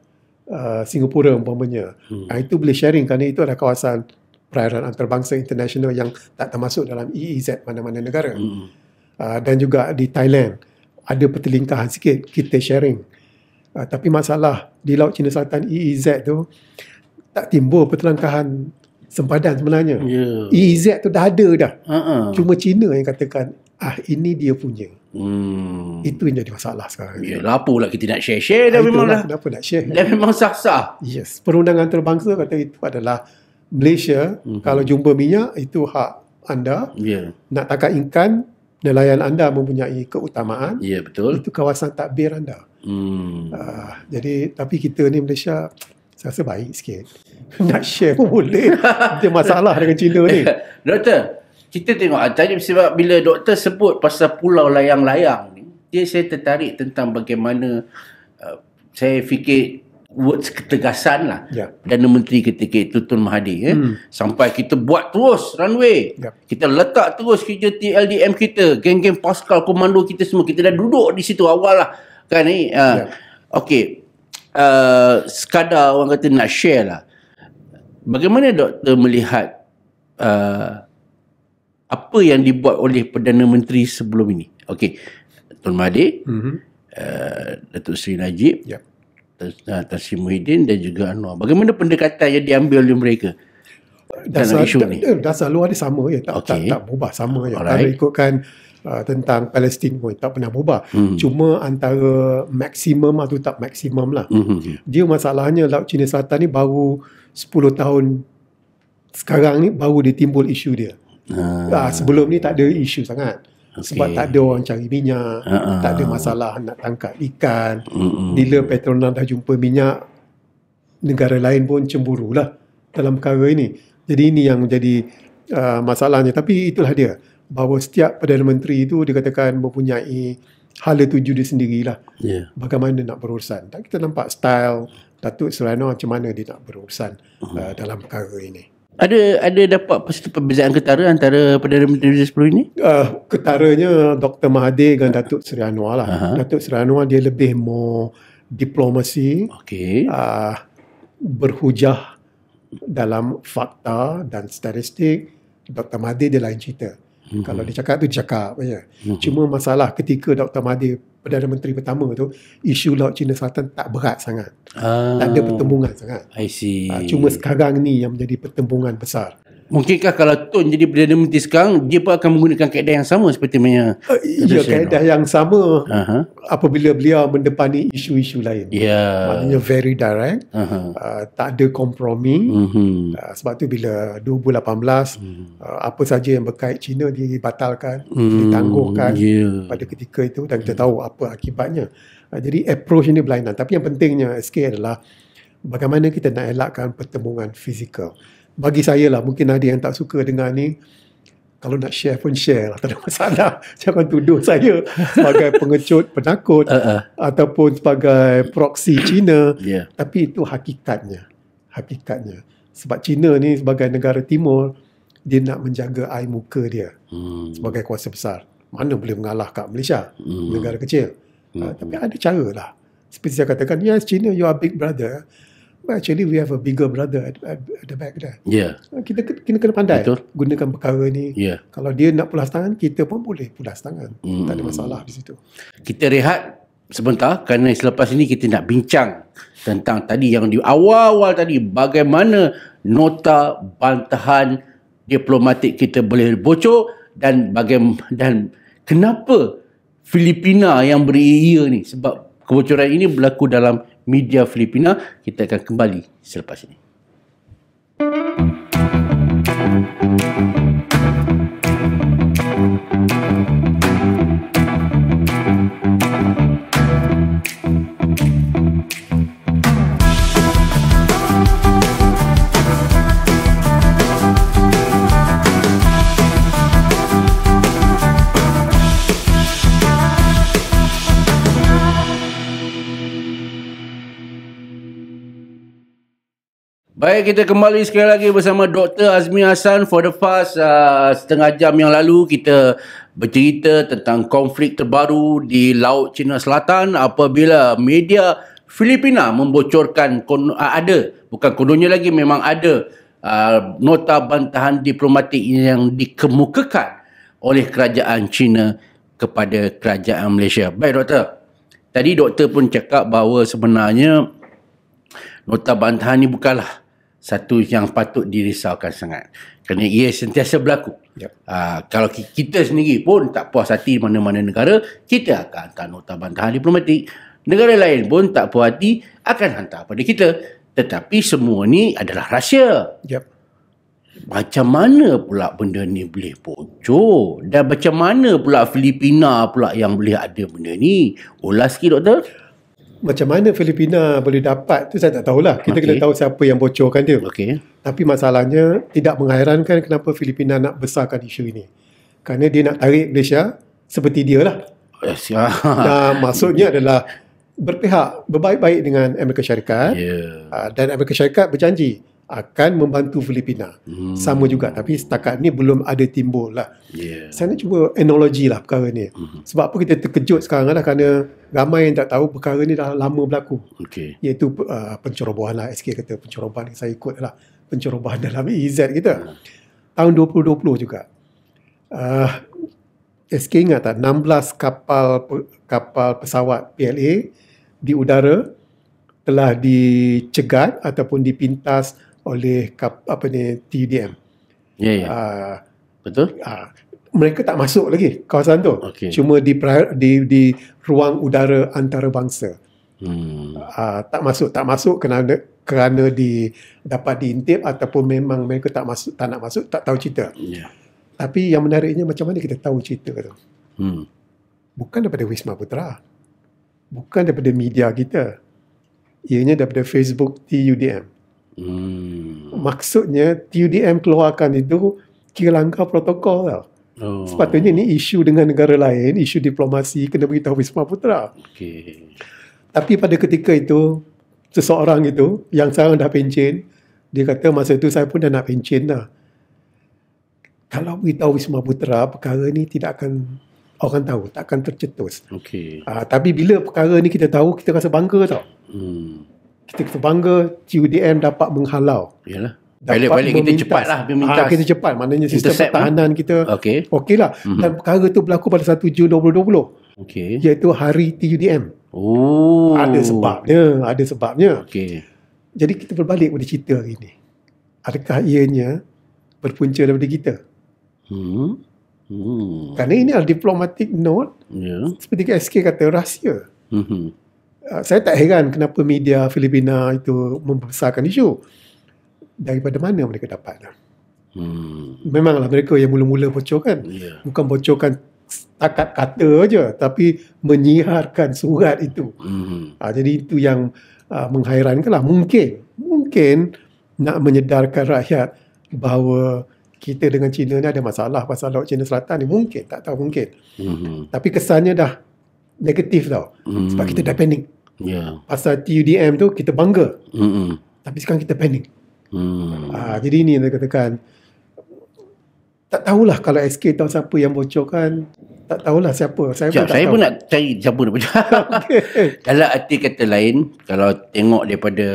uh, Singapura umpamanya. Hmm. Nah, itu boleh sharing kerana itu adalah kawasan perairan antarabangsa international yang tak termasuk dalam EEZ mana-mana negara. Hmm. Uh, dan juga di Thailand ada pertelingkahan sikit kita sharing. Uh, tapi masalah di Laut Cina Selatan EEZ tu tak timbul pertelingkahan sempadan sebenarnya. Yeah. EEZ tu dah ada dah. Uh-uh. Cuma Cina yang katakan ah ini dia punya. Hmm. Itu yang jadi masalah sekarang. Ya, lah apa kita nak share-share ah, dah memang lah. Kenapa nak share? Dah memang sah-sah. Yes. Perundangan antarabangsa kata itu adalah Malaysia mm-hmm. kalau jumpa minyak itu hak anda. Ya. Yeah. Nak takat ikan nelayan anda mempunyai keutamaan. Ya, yeah, betul. Itu kawasan takbir anda. Hmm. Ah, jadi tapi kita ni Malaysia saya rasa baik sikit. Nak share pun boleh. Dia masalah dengan Cina ni. Doktor, kita tengok ah, tadi sebab bila doktor sebut pasal pulau layang-layang ni dia saya tertarik tentang bagaimana uh, saya fikir words ketegasan lah yeah. Ya. dan menteri ketika itu Tun Mahathir eh? hmm. sampai kita buat terus runway yeah. kita letak terus kerja TLDM kita geng-geng Pascal komando kita semua kita dah duduk di situ awal lah kan ni eh? uh, ah, yeah. Ya. Okay. Uh, sekadar orang kata nak share lah bagaimana doktor melihat uh, apa yang dibuat oleh Perdana Menteri sebelum ini. Okey. Tun Mahathir, mm-hmm. uh, Datuk Seri Najib, yeah. Eh, Tan Sri Muhyiddin dan juga Anwar. Bagaimana pendekatan yang diambil oleh mereka? Dasar, isu ni? Eh, dasar luar dia sama ya. Tak, okay. tak, tak berubah sama ya. Kalau ikutkan Uh, tentang Palestin pun tak pernah berubah. Hmm. Cuma antara maksimum atau lah tak maksimum lah. Hmm, hmm, hmm. Dia masalahnya Laut Cina Selatan ni baru 10 tahun sekarang ni baru ditimbul isu dia. Ha. Ha, sebelum ni tak ada isu sangat. Okay. Sebab tak ada orang cari minyak, ha. tak ada masalah nak tangkap ikan. Mm-mm. Bila Petronas dah jumpa minyak, negara lain pun cemburu lah dalam perkara ini. Jadi ini yang menjadi uh, masalahnya. Tapi itulah dia. Bahawa setiap Perdana Menteri itu dikatakan mempunyai hala tuju dia sendirilah. Yeah. Bagaimana nak berurusan. Tak kita nampak style Datuk Serano macam mana dia nak berurusan mm-hmm. uh, dalam perkara ini. Ada ada dapat satu perbezaan ketara antara Perdana Menteri sepuluh ini? Uh, ketaranya Dr. Mahathir dan Datuk Seri Anwar lah. Uh-huh. Datuk Seri Anwar dia lebih more diplomasi. Okay. Uh, ah, berhujah dalam fakta dan statistik. Dr. Mahathir dia lain cerita. Hmm. Kalau dia cakap tu dia cakap. Hmm. Cuma masalah ketika Dr. Mahathir Perdana Menteri pertama tu isu Laut Cina Selatan tak berat sangat. Ah, tak ada ah. pertembungan sangat. I see. Uh, cuma sekarang ni yang menjadi pertembungan besar. Mungkinkah kalau Tun jadi Perdana Menteri sekarang Dia pun akan menggunakan kaedah yang sama Seperti punya uh, Ya kaedah yang sama uh-huh. Apabila beliau mendepani isu-isu lain yeah. Maknanya very direct uh-huh. uh, Tak ada kompromi uh-huh. uh, Sebab tu bila 2018 uh-huh. uh, Apa saja yang berkait China Dia dibatalkan uh-huh. Ditangguhkan yeah. Pada ketika itu Dan kita tahu apa akibatnya uh, Jadi approach ini berlainan Tapi yang pentingnya SK adalah Bagaimana kita nak elakkan pertemuan fizikal bagi saya lah, mungkin ada yang tak suka dengar ni, kalau nak share pun share lah, tak ada masalah. Jangan tuduh saya sebagai pengecut, penakut, uh-uh. ataupun sebagai proksi Cina. Yeah. Tapi itu hakikatnya. Hakikatnya. Sebab Cina ni sebagai negara timur, dia nak menjaga air muka dia hmm. sebagai kuasa besar. Mana boleh mengalah kat Malaysia, hmm. negara kecil. Hmm. Uh, tapi ada cara lah. Seperti saya katakan, yes, China, you are big brother well, actually we have a bigger brother at, at, at the back there. Yeah. Ah, kita kita kena pandai Betul. gunakan perkara ni. Yeah. Kalau dia nak pulas tangan, kita pun boleh pulas tangan. Mm. Tak ada hmm. masalah di situ. Kita rehat sebentar kerana selepas ini kita nak bincang tentang tadi yang di awal-awal tadi bagaimana nota bantahan diplomatik kita boleh bocor dan bagaimana dan kenapa Filipina yang beri ia ni sebab kebocoran ini berlaku dalam media Filipina. Kita akan kembali selepas ini. Thank you. Baik, kita kembali sekali lagi bersama Dr. Azmi Hasan for the past uh, setengah jam yang lalu kita bercerita tentang konflik terbaru di Laut Cina Selatan apabila media Filipina membocorkan kon- uh, ada, bukan kononnya lagi memang ada uh, nota bantahan diplomatik yang dikemukakan oleh kerajaan China kepada kerajaan Malaysia. Baik, Doktor. Tadi Doktor pun cakap bahawa sebenarnya nota bantahan ni bukanlah satu yang patut dirisaukan sangat kerana ia sentiasa berlaku yep. uh, ah, kalau kita sendiri pun tak puas hati mana-mana negara kita akan hantar nota bantahan diplomatik negara lain pun tak puas hati akan hantar pada kita tetapi semua ni adalah rahsia yep. macam mana pula benda ni boleh pocok dan macam mana pula Filipina pula yang boleh ada benda ni ulas sikit doktor macam mana Filipina boleh dapat tu saya tak tahulah. Kita okay. kena tahu siapa yang bocorkan dia. Okay. Tapi masalahnya tidak menghairankan kenapa Filipina nak besarkan isu ini. Kerana dia nak tarik Malaysia seperti dia lah. Eh, nah, maksudnya adalah berpihak berbaik-baik dengan Amerika Syarikat yeah. Ya. dan Amerika Syarikat berjanji akan membantu Filipina. Hmm. Sama juga tapi setakat ni belum ada timbul lah. Yeah. Saya nak cuba analogi lah perkara ni. Hmm. Sebab apa kita terkejut sekarang lah kerana ramai yang tak tahu perkara ni dah lama berlaku. Okay. Iaitu uh, pencerobohan lah. SK kata pencerobohan saya ikut lah. Pencerobohan dalam EZ kita. Hmm. Tahun 2020 juga. Uh, SK ingat tak 16 kapal kapal pesawat PLA di udara telah dicegat ataupun dipintas oleh apa ni TDM. Ya yeah, ya. Yeah. Uh, Betul? Uh, mereka tak masuk lagi kawasan tu. Okay. Cuma di, di di ruang udara antarabangsa. Hmm. Uh, tak masuk, tak masuk kerana kerana di dapat diintip ataupun memang mereka tak masuk, tak nak masuk, tak tahu cerita. Yeah. Tapi yang menariknya macam mana kita tahu cerita tu? Hmm. Bukan daripada Wisma Putra. Bukan daripada media kita. Ianya daripada Facebook TUDM. Hmm. Maksudnya TUDM keluarkan itu kira langkah protokol tau. Oh. Sepatutnya ini isu dengan negara lain, isu diplomasi kena beritahu Wisma Putra. Okay. Tapi pada ketika itu seseorang itu yang sekarang dah pencin, dia kata masa itu saya pun dah nak pencin dah. Kalau beritahu Wisma Putra, perkara ini tidak akan orang tahu, tak akan tercetus. Okay. Uh, ah, tapi bila perkara ni kita tahu, kita rasa bangga tau. Hmm kita kita bangga QDM dapat menghalau. Yalah. Pilot-pilot kita cepat lah. Ha, kita cepat. Maknanya sistem lah. pertahanan kita okey okay lah. Mm-hmm. Dan perkara tu berlaku pada 1 Jun 2020. Okey. Iaitu hari TUDM. Oh. Ada sebabnya. Ada sebabnya. Okey. Jadi kita berbalik pada cerita hari ini. Adakah ianya berpunca daripada kita? Hmm. Hmm. Kerana ini adalah diplomatic note. Ya. Yeah. Seperti SK kata, rahsia. Hmm. Ah, saya tak heran kenapa media Filipina itu membesarkan isu daripada mana mereka dapat hmm. memanglah mereka yang mula-mula bocorkan yeah. bukan bocorkan takat kata aja tapi menyiharkan surat itu hmm. ha, jadi itu yang ha, ah, menghairankan lah mungkin mungkin nak menyedarkan rakyat bahawa kita dengan China ni ada masalah pasal Laut China Selatan ni mungkin tak tahu mungkin hmm. tapi kesannya dah negatif tau hmm. sebab kita dah panik Yeah. Pasal TUDM tu kita bangga. Mm-mm. Tapi sekarang kita panik. Mm. Ha, ah, jadi ni yang saya katakan. Tak tahulah kalau SK tahu siapa yang bocor kan. Tak tahulah siapa. Saya, Siap, pun, saya tak pun nak cari siapa dia bocor. Kalau arti kata lain, kalau tengok daripada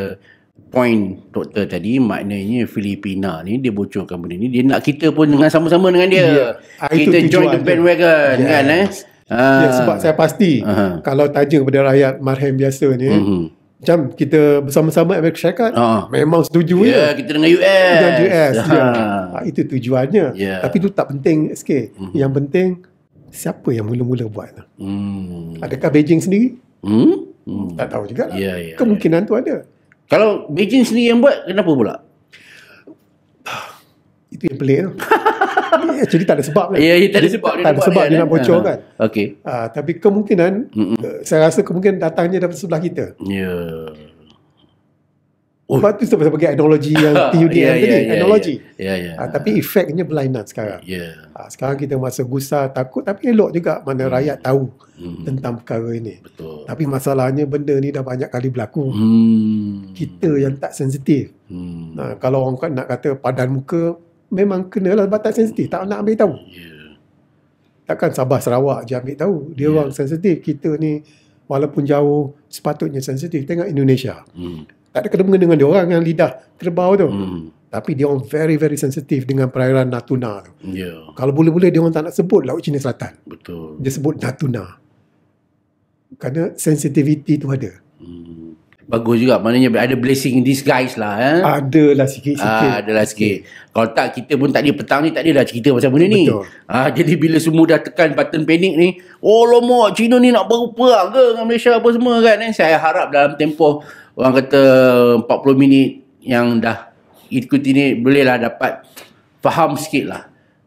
point doktor tadi, maknanya Filipina ni, dia bocorkan benda ni. Dia nak kita pun dengan sama-sama dengan dia. Yeah. Ya. Kita join the bandwagon yes. kan eh. Ah. Ya, sebab saya pasti Aha. kalau tanya kepada rakyat marhem biasa ni, mm-hmm. macam kita bersama-sama Amerika Syarikat, ah. memang setuju yeah, ya. Kita dengan US. Dengan US. Ya. Ha, itu tujuannya. Yeah. Tapi itu tak penting sikit. Mm-hmm. Yang penting, siapa yang mula-mula buat? Mm. Adakah Beijing sendiri? Hmm? Hmm. Tak tahu juga Yeah, yeah, ya, ya. Kemungkinan yeah. tu ada. Kalau Beijing sendiri yang buat, kenapa pula? itu yang pelik tu. Ya, jadi tak ada sebab kan. Ya, ya tak ada sebab. Tak ada sebab dia kan? nak bocor ah, kan. Okey. Uh, tapi kemungkinan, uh, saya rasa kemungkinan datangnya daripada sebelah kita. Ya. Yeah. Oh. Sebab tu sebab pakai analogi yang TUDM yeah, tadi. Yeah, analogi. Ya, yeah, ya. Yeah. Yeah, yeah. tapi efeknya berlainan sekarang. Ya. Yeah. Uh, sekarang kita masa gusar, takut. Tapi elok juga mana hmm. rakyat tahu hmm. tentang perkara ini. Betul. Tapi masalahnya benda ni dah banyak kali berlaku. Hmm. Kita yang tak sensitif. Hmm. Nah, kalau orang kan nak kata padan muka, memang kenalah batas sensitif tak nak ambil tahu yeah. takkan Sabah Sarawak je ambil tahu dia yeah. orang sensitif kita ni walaupun jauh sepatutnya sensitif tengok Indonesia mm. tak ada kena-mengena dengan dia orang yang lidah terbau tu mm. tapi dia orang very very sensitif dengan perairan Natuna tu yeah. kalau boleh-boleh dia orang tak nak sebut Laut Cina Selatan betul dia sebut Natuna kerana sensitiviti tu ada hmm. Bagus juga. Maknanya ada blessing in disguise lah. Eh? Adalah sikit-sikit. Ha, adalah sikit. Kalau tak, kita pun tak tadi petang ni tak dah cerita pasal benda ni. Betul. Ha, jadi bila semua dah tekan button panic ni, oh lomo, Cina ni nak berperang ke dengan Malaysia apa semua kan? Eh? Saya harap dalam tempoh orang kata 40 minit yang dah ikuti ni, bolehlah dapat faham sikit lah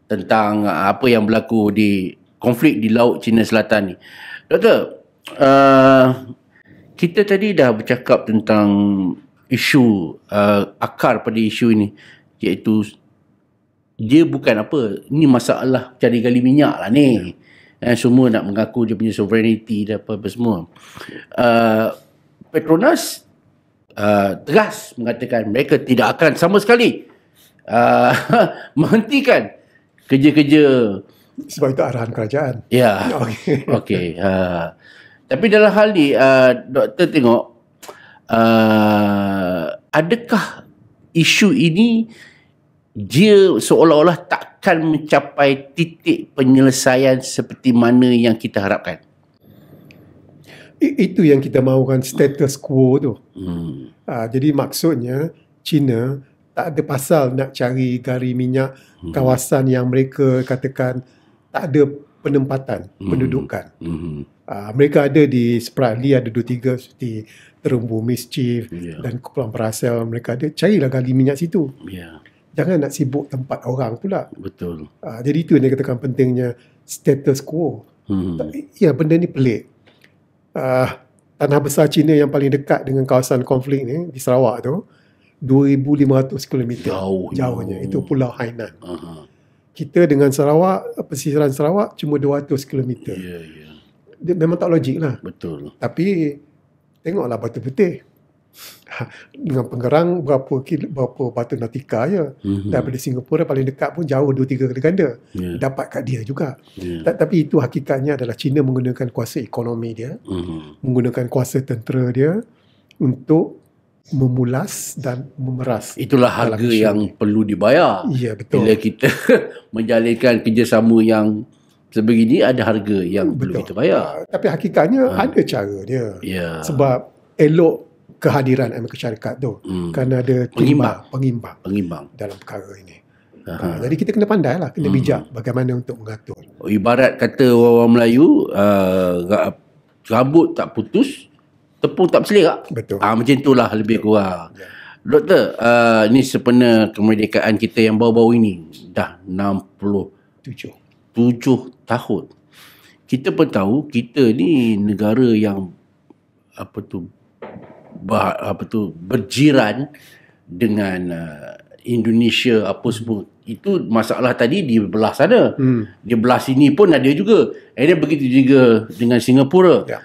tentang ah, apa yang berlaku di konflik di Laut Cina Selatan ni. Doktor, uh, kita tadi dah bercakap tentang isu uh, akar pada isu ini iaitu dia bukan apa ni masalah cari gali minyak lah ni yeah. eh, semua nak mengaku dia punya sovereignty dan apa, apa semua uh, Petronas uh, tegas mengatakan mereka tidak akan sama sekali uh, menghentikan kerja-kerja sebab itu arahan kerajaan ya yeah. okay. okay. uh, tapi dalam hal ni, uh, doktor tengok, uh, adakah isu ini dia seolah-olah takkan mencapai titik penyelesaian seperti mana yang kita harapkan? Itu yang kita mahukan status quo tu. Hmm. Uh, jadi maksudnya, China tak ada pasal nak cari gari minyak hmm. kawasan yang mereka katakan tak ada penempatan, hmm. pendudukan. Hmm. Uh, mereka ada di Spratly ada dua tiga seperti Terumbu Mischief yeah. dan Kepulauan Perasal. mereka ada. Carilah gali minyak situ. Yeah. Jangan nak sibuk tempat orang pula. Betul. Uh, jadi itu yang dikatakan pentingnya status quo. Hmm. Ya, benda ni pelik. Uh, tanah besar China yang paling dekat dengan kawasan konflik ni di Sarawak tu 2,500 km Jauh. jauhnya. Oh. Itu Pulau Hainan. Aha. Kita dengan Sarawak, pesisiran Sarawak cuma 200 km. Yeah, yeah dia memang tak logik lah. Betul. Tapi tengoklah batu putih. Dengan penggerang berapa kilo, berapa batu natika ya. Mm-hmm. Daripada Singapura paling dekat pun jauh 2 3 kali ganda. Yeah. Dapat kat dia juga. Yeah. Tapi itu hakikatnya adalah China menggunakan kuasa ekonomi dia, mm-hmm. menggunakan kuasa tentera dia untuk memulas dan memeras. Itulah harga yang perlu dibayar. Ya, betul. Bila kita menjalankan kerjasama yang sebegini ada harga yang hmm, Betul. perlu kita bayar. Ah, tapi hakikatnya ha. ada cara dia. Ya. Sebab elok kehadiran Amerika Syarikat tu hmm. kerana ada pengimbang. pengimbang pengimbang dalam perkara ini. Ha, jadi kita kena pandai lah, kena hmm. bijak bagaimana untuk mengatur. Oh, ibarat kata orang Melayu, uh, rambut tak putus, tepung tak berselerak. Betul. Ah ha, macam itulah lebih Betul. kurang. Ya. Doktor, uh, ini sepenuh kemerdekaan kita yang baru-baru ini dah 67 tujuh tahun. Kita pun tahu kita ni negara yang apa tu bah, apa tu berjiran dengan uh, Indonesia apa semua itu masalah tadi di belah sana. Hmm. Di belah sini pun ada juga. ada begitu juga dengan Singapura. Ya.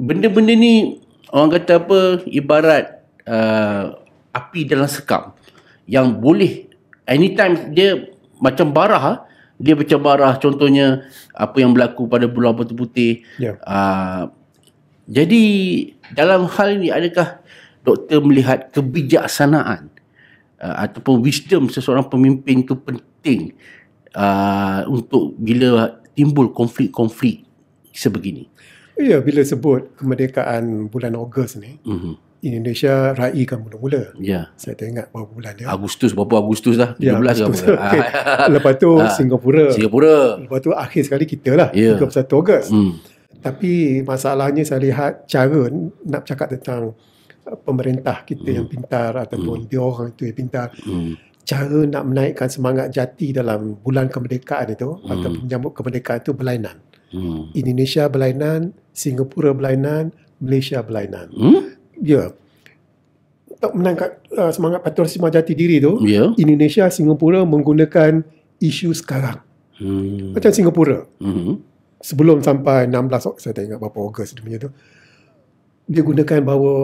Benda-benda ni orang kata apa ibarat uh, api dalam sekam yang boleh anytime dia macam barah ha? dia bercabarah contohnya apa yang berlaku pada bulan batu putih yeah. Ya. uh, jadi dalam hal ini adakah doktor melihat kebijaksanaan uh, ataupun wisdom seseorang pemimpin itu penting uh, untuk bila timbul konflik-konflik sebegini ya bila sebut kemerdekaan bulan Ogos ni mm-hmm. Indonesia Rai kan mula-mula. Ya. Saya tak ingat berapa bulan dia. Agustus, berapa Agustus dah. 17 ya, Agustus. Ke ah. okay. Lepas tu ha. Singapura. Singapura. Lepas tu akhir sekali kita lah. Ya. 31 Ogos. Hmm. Tapi masalahnya saya lihat cara nak cakap tentang pemerintah kita hmm. yang pintar ataupun hmm. dia orang itu yang pintar. Hmm. Cara nak menaikkan semangat jati dalam bulan kemerdekaan itu hmm. atau menyambut kemerdekaan itu berlainan. Hmm. Indonesia berlainan, Singapura berlainan, Malaysia berlainan. Hmm? ya yeah, untuk menangkap uh, semangat patriotisme jati diri tu yeah. Indonesia Singapura menggunakan isu sekarang hmm. macam Singapura hmm. sebelum sampai 16 Ogos saya tak ingat berapa Ogos dia punya tu dia gunakan bahawa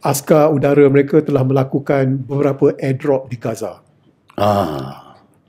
askar udara mereka telah melakukan beberapa airdrop di Gaza ah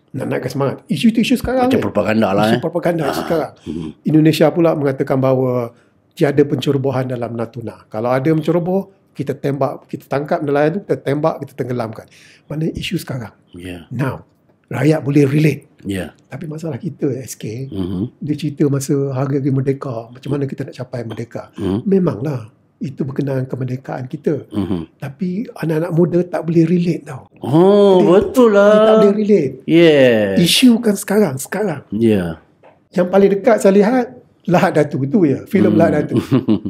nak naikkan semangat. Isu itu isu sekarang. Macam eh. propaganda lah. Isu eh. propaganda eh. sekarang. Hmm. Indonesia pula mengatakan bahawa tiada pencerobohan dalam Natuna. Kalau ada menceroboh, kita tembak, kita tangkap nelayan tu, kita tembak, kita tenggelamkan. Mana isu sekarang? Yeah. Now, rakyat boleh relate. Yeah. Tapi masalah kita SK, mm-hmm. dia cerita masa hari-hari merdeka, macam mana kita nak capai merdeka. Mm-hmm. Memanglah, itu berkenaan kemerdekaan kita. Mm-hmm. Tapi anak-anak muda tak boleh relate tau. Oh, dia, betul lah. Dia tak boleh relate. Yeah. Isu kan sekarang, sekarang. Yeah. Yang paling dekat saya lihat, Lahat Datu itu ya filem lah hmm. Lahat Datu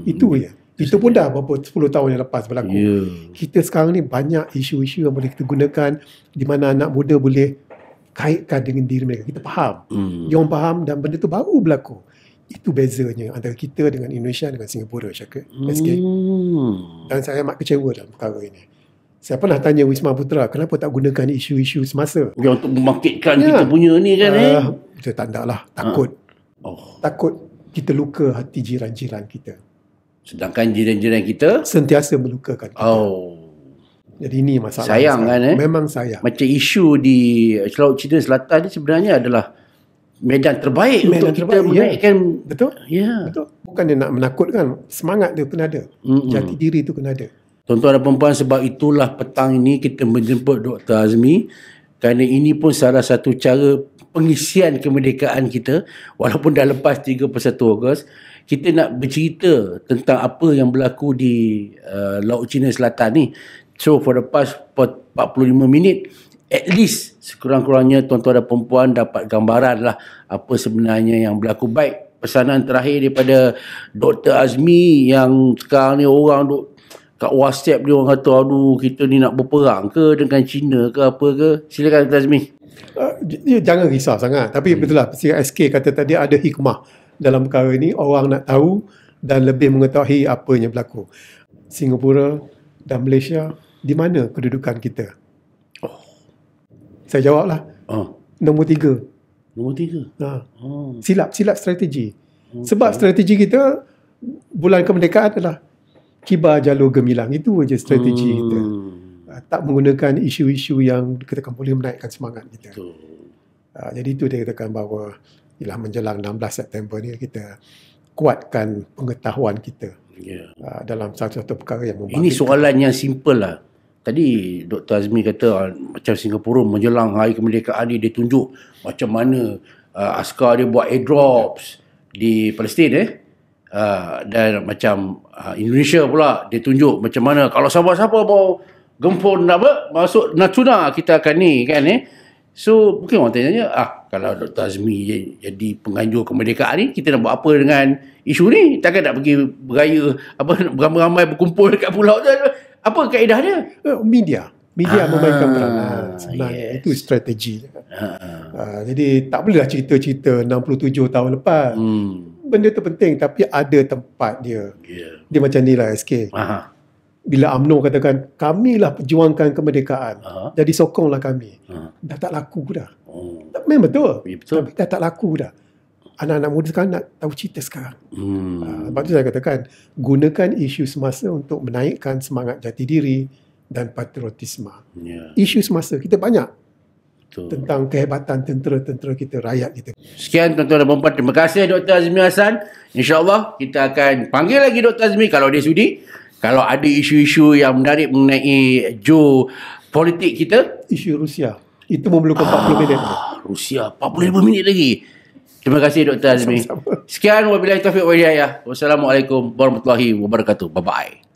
itu ya itu pun dah berapa 10 tahun yang lepas berlaku yeah. kita sekarang ni banyak isu-isu yang boleh kita gunakan di mana anak muda boleh kaitkan dengan diri mereka kita faham hmm. diorang faham dan benda tu baru berlaku itu bezanya antara kita dengan Indonesia dengan Singapura Syakir hmm. dan saya amat kecewa dalam perkara ini saya pernah tanya Wisma Putra kenapa tak gunakan isu-isu semasa okay, untuk membangkitkan ya. kita punya ni kan uh, eh? Ah, tak nak lah takut ha. oh. takut kita luka hati jiran-jiran kita. Sedangkan jiran-jiran kita sentiasa melukakan kita. Oh. Jadi ini masalah. Sayang masalah. kan eh? Memang sayang. Macam isu di Laut Cina Selatan ni sebenarnya adalah medan terbaik medan untuk terbaik, kita ya. menaikkan ya. betul? Ya. Betul. Bukan dia nak menakutkan, semangat dia kena ada. Mm-mm. Jati diri tu kena ada. Tuan-tuan dan puan sebab itulah petang ini kita menjemput Dr. Azmi kerana ini pun salah satu cara pengisian kemerdekaan kita walaupun dah lepas 31 Ogos kita nak bercerita tentang apa yang berlaku di uh, Laut China Selatan ni so for the past 45 minit at least sekurang-kurangnya tuan-tuan dan perempuan dapat gambaran lah apa sebenarnya yang berlaku baik pesanan terakhir daripada Dr. Azmi yang sekarang ni orang kat WhatsApp dia orang kata aduh kita ni nak berperang ke dengan China ke apa ke silakan Tazmi uh, ah, jangan risau sangat tapi hmm. betul lah si SK kata tadi ada hikmah dalam perkara ini orang nak tahu dan lebih mengetahui apa yang berlaku Singapura dan Malaysia di mana kedudukan kita oh. saya jawablah. lah uh. nombor tiga nombor tiga ha. Uh. silap silap strategi okay. sebab strategi kita bulan kemerdekaan adalah kibar jalur gemilang itu aja strategi hmm. kita uh, tak menggunakan isu-isu yang kita dikatakan boleh menaikkan semangat kita uh, jadi itu dia katakan bahawa ialah menjelang 16 September ni kita kuatkan pengetahuan kita yeah. Ya. uh, dalam satu-satu perkara yang ini soalan yang simple lah Tadi Dr. Azmi kata ah, macam Singapura menjelang hari kemerdekaan ni dia tunjuk macam mana uh, askar dia buat airdrops di Palestin eh uh, dan macam uh, Indonesia pula dia tunjuk macam mana kalau siapa-siapa mau gempur nak apa masuk Natuna kita akan ni kan ni eh? so mungkin orang tanya ah kalau Dr. Azmi jadi penganjur kemerdekaan ni kita nak buat apa dengan isu ni takkan nak pergi beraya apa beramai-ramai berkumpul dekat pulau tu apa kaedahnya eh, media media ah, memainkan ah, peranan sebenarnya yes. itu strategi ah. Ah, jadi tak bolehlah cerita-cerita 67 tahun lepas hmm benda tu penting tapi ada tempat dia. Yeah. Dia macam ni lah SK. Aha. Bila UMNO katakan, kamilah perjuangkan kemerdekaan. Aha. Jadi sokonglah kami. Aha. Dah tak laku dah. Oh. Memang betul. Yeah, betul. Tapi dah tak laku dah. Anak-anak muda sekarang nak tahu cerita sekarang. Hmm. Ha, sebab tu saya katakan, gunakan isu semasa untuk menaikkan semangat jati diri dan patriotisme. Yeah. Isu semasa, kita banyak. Betul. tentang kehebatan tentera-tentera kita, rakyat kita. Sekian tuan-tuan dan puan-puan. Terima kasih Dr. Azmi Hassan. InsyaAllah kita akan panggil lagi Dr. Azmi kalau dia sudi. Kalau ada isu-isu yang menarik mengenai Joe politik kita. Isu Rusia. Itu memerlukan ah, 40 minit. Rusia 45 minit lagi. Terima kasih Dr. Azmi. Sama-sama. Sekian. Wabillahi taufiq wa hidayah. Wassalamualaikum warahmatullahi wabarakatuh. Bye-bye.